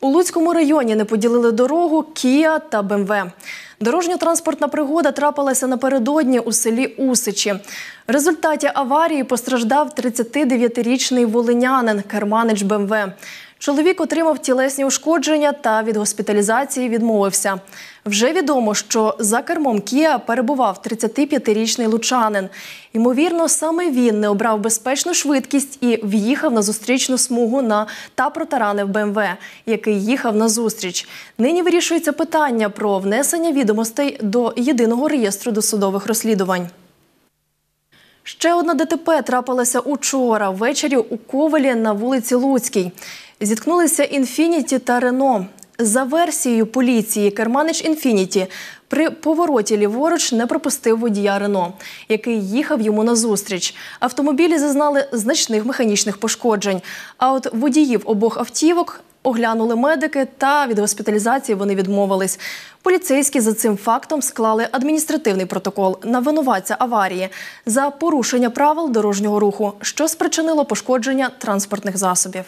У Луцькому районі не поділили дорогу Кія та БМВ. Дорожньо-транспортна пригода трапилася напередодні у селі Усичі. В результаті аварії постраждав 39-річний волинянин керманич БМВ. Чоловік отримав тілесні ушкодження та від госпіталізації відмовився. Вже відомо, що за кермом Кія перебував 35-річний лучанин. Ймовірно, саме він не обрав безпечну швидкість і в'їхав на зустрічну смугу на та протаранив БМВ, який їхав на зустріч. Нині вирішується питання про внесення відомостей до єдиного реєстру досудових розслідувань. Ще одна ДТП трапилася учора ввечері у Ковелі на вулиці Луцькій. Зіткнулися інфініті та Рено. За версією поліції, керманич інфініті при повороті ліворуч не пропустив водія Рено, який їхав йому назустріч. Автомобілі зазнали значних механічних пошкоджень. А от водіїв обох автівок оглянули медики, та від госпіталізації вони відмовились. Поліцейські за цим фактом склали адміністративний протокол на винуватця аварії за порушення правил дорожнього руху, що спричинило пошкодження транспортних засобів.